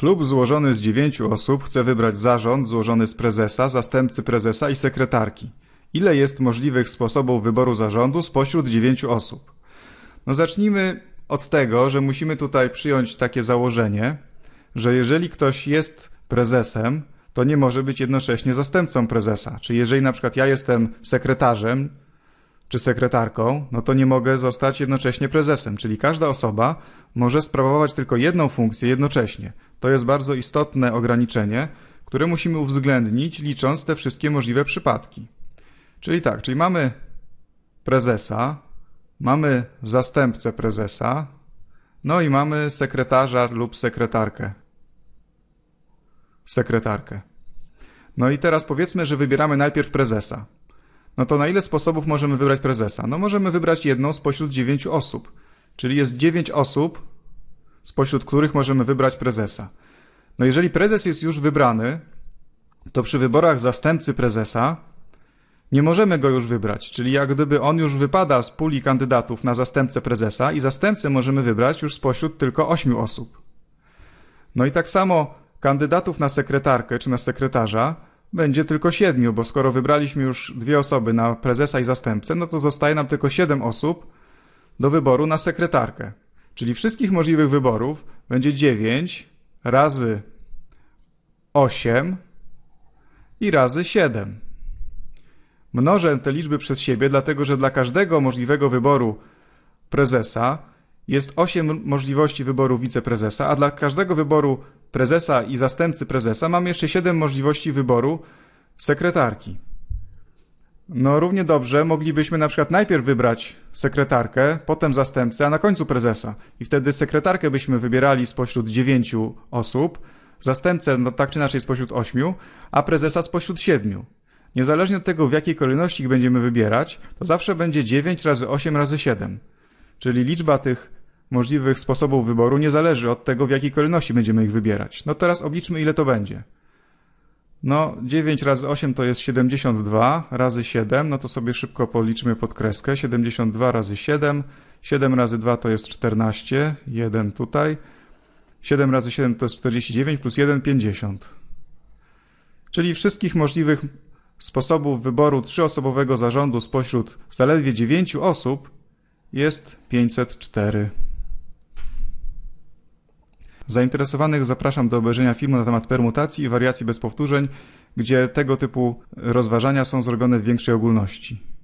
Klub złożony z dziewięciu osób chce wybrać zarząd złożony z prezesa, zastępcy prezesa i sekretarki. Ile jest możliwych sposobów wyboru zarządu spośród dziewięciu osób? No zacznijmy od tego, że musimy tutaj przyjąć takie założenie, że jeżeli ktoś jest prezesem, to nie może być jednocześnie zastępcą prezesa. Czyli jeżeli na przykład ja jestem sekretarzem czy sekretarką, no to nie mogę zostać jednocześnie prezesem. Czyli każda osoba może sprawować tylko jedną funkcję jednocześnie. To jest bardzo istotne ograniczenie, które musimy uwzględnić, licząc te wszystkie możliwe przypadki. Czyli tak, czyli mamy prezesa, mamy zastępcę prezesa, no i mamy sekretarza lub sekretarkę. Sekretarkę. No i teraz powiedzmy, że wybieramy najpierw prezesa. No to na ile sposobów możemy wybrać prezesa? No możemy wybrać jedną spośród dziewięciu osób. Czyli jest dziewięć osób, spośród których możemy wybrać prezesa. No jeżeli prezes jest już wybrany, to przy wyborach zastępcy prezesa nie możemy go już wybrać, czyli jak gdyby on już wypada z puli kandydatów na zastępcę prezesa i zastępcę możemy wybrać już spośród tylko ośmiu osób. No i tak samo kandydatów na sekretarkę czy na sekretarza będzie tylko siedmiu, bo skoro wybraliśmy już dwie osoby na prezesa i zastępcę, no to zostaje nam tylko siedem osób do wyboru na sekretarkę. Czyli wszystkich możliwych wyborów będzie 9 razy 8 i razy 7. Mnożę te liczby przez siebie, dlatego że dla każdego możliwego wyboru prezesa jest 8 możliwości wyboru wiceprezesa, a dla każdego wyboru prezesa i zastępcy prezesa mam jeszcze 7 możliwości wyboru sekretarki. No równie dobrze moglibyśmy na przykład najpierw wybrać sekretarkę, potem zastępcę, a na końcu prezesa. I wtedy sekretarkę byśmy wybierali spośród dziewięciu osób, zastępcę no, tak czy inaczej spośród ośmiu, a prezesa spośród siedmiu. Niezależnie od tego, w jakiej kolejności ich będziemy wybierać, to zawsze będzie 9 razy 8 razy 7. Czyli liczba tych możliwych sposobów wyboru nie zależy od tego, w jakiej kolejności będziemy ich wybierać. No teraz obliczmy, ile to będzie. No, 9 razy 8 to jest 72 razy 7, no to sobie szybko policzmy pod kreskę. 72 razy 7, 7 razy 2 to jest 14, 1 tutaj. 7 razy 7 to jest 49 plus 1, 50. Czyli wszystkich możliwych sposobów wyboru trzyosobowego zarządu spośród zaledwie 9 osób jest 504. Zainteresowanych zapraszam do obejrzenia filmu na temat permutacji i wariacji bez powtórzeń, gdzie tego typu rozważania są zrobione w większej ogólności.